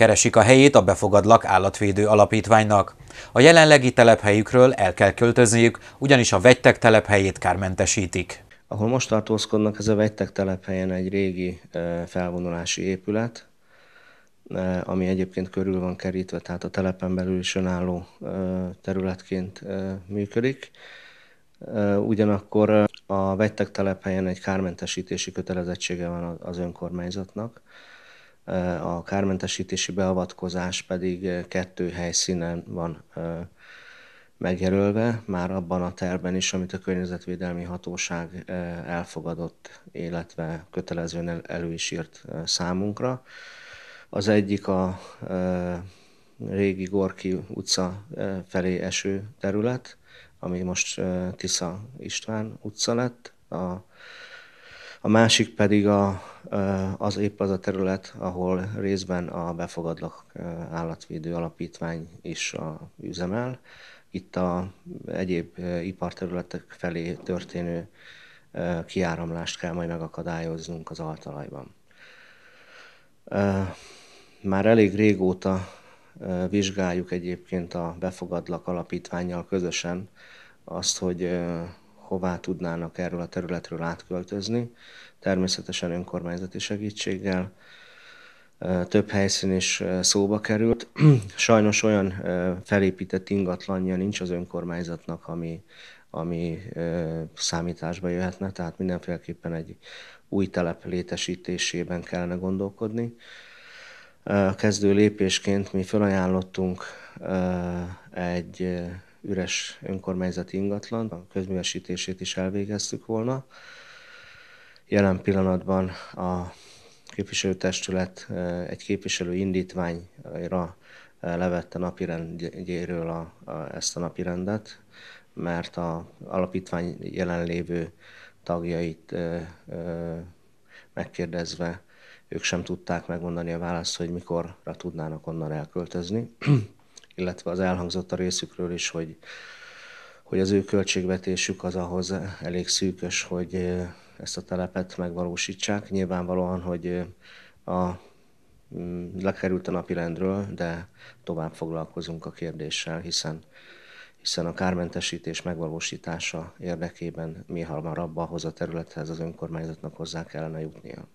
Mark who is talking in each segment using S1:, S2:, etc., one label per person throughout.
S1: Keresik a helyét a befogadlak állatvédő alapítványnak. A jelenlegi telephelyükről el kell költözniük, ugyanis a vegytek telephelyét kármentesítik. Ahol most tartózkodnak, ez a vegytek telephelyen egy régi felvonulási épület, ami egyébként körül van kerítve, tehát a telepen belül is önálló területként működik. Ugyanakkor a vegytek telephelyen egy kármentesítési kötelezettsége van az önkormányzatnak, a kármentesítési beavatkozás pedig kettő helyszínen van megjelölve, már abban a terben is, amit a környezetvédelmi hatóság elfogadott, illetve kötelezően elő is írt számunkra. Az egyik a régi Gorki utca felé eső terület, ami most Tisza István utca lett, a a másik pedig a, az épp az a terület, ahol részben a Befogadlak Állatvédő Alapítvány is a üzemel. Itt a egyéb iparterületek felé történő kiáramlást kell majd megakadályoznunk az altalajban. Már elég régóta vizsgáljuk egyébként a Befogadlak Alapítványjal közösen azt, hogy hová tudnának erről a területről átköltözni, természetesen önkormányzati segítséggel. Több helyszín is szóba került. Sajnos olyan felépített ingatlanja nincs az önkormányzatnak, ami, ami számításba jöhetne, tehát mindenféleképpen egy új telep létesítésében kellene gondolkodni. Kezdő lépésként mi felajánlottunk egy üres önkormányzati ingatlan, a közművesítését is elvégeztük volna. Jelen pillanatban a képviselőtestület e, egy képviselő indítványra e, levette napirendjéről a, a, ezt a napirendet, mert a alapítvány jelenlévő tagjait ö, e, ö, megkérdezve ők sem tudták megmondani a választ, hogy mikorra tudnának onnan elköltözni illetve az elhangzott a részükről is, hogy, hogy az ő költségvetésük az ahhoz elég szűkös, hogy ezt a telepet megvalósítsák. Nyilvánvalóan, hogy a, mm, lekerült a rendről, de tovább foglalkozunk a kérdéssel, hiszen hiszen a kármentesítés megvalósítása érdekében mi hamarabb ahhoz a területhez az önkormányzatnak hozzá kellene jutnia.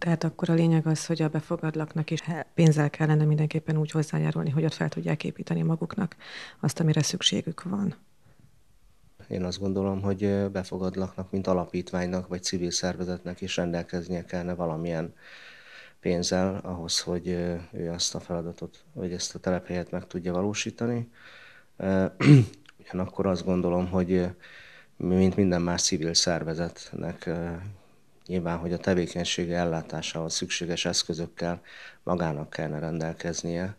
S1: Tehát akkor a lényeg az, hogy a befogadlaknak is pénzzel kellene mindenképpen úgy hozzájárulni, hogy ott fel tudják építeni maguknak azt, amire szükségük van. Én azt gondolom, hogy befogadlaknak, mint alapítványnak vagy civil szervezetnek is rendelkeznie kellene valamilyen pénzzel ahhoz, hogy ő azt a feladatot, vagy ezt a telephelyet meg tudja valósítani. Ugyanakkor azt gondolom, hogy mint minden más civil szervezetnek Nyilván, hogy a tevékenysége ellátásához szükséges eszközökkel magának kellene rendelkeznie.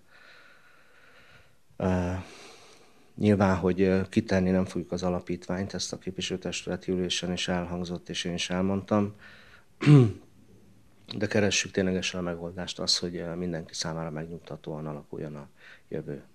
S1: Nyilván, hogy kitenni nem fogjuk az alapítványt, ezt a képviselőtestületi ülésen is elhangzott, és én is elmondtam, de keressük ténylegesen a megoldást, az, hogy mindenki számára megnyugtatóan alakuljon a jövő.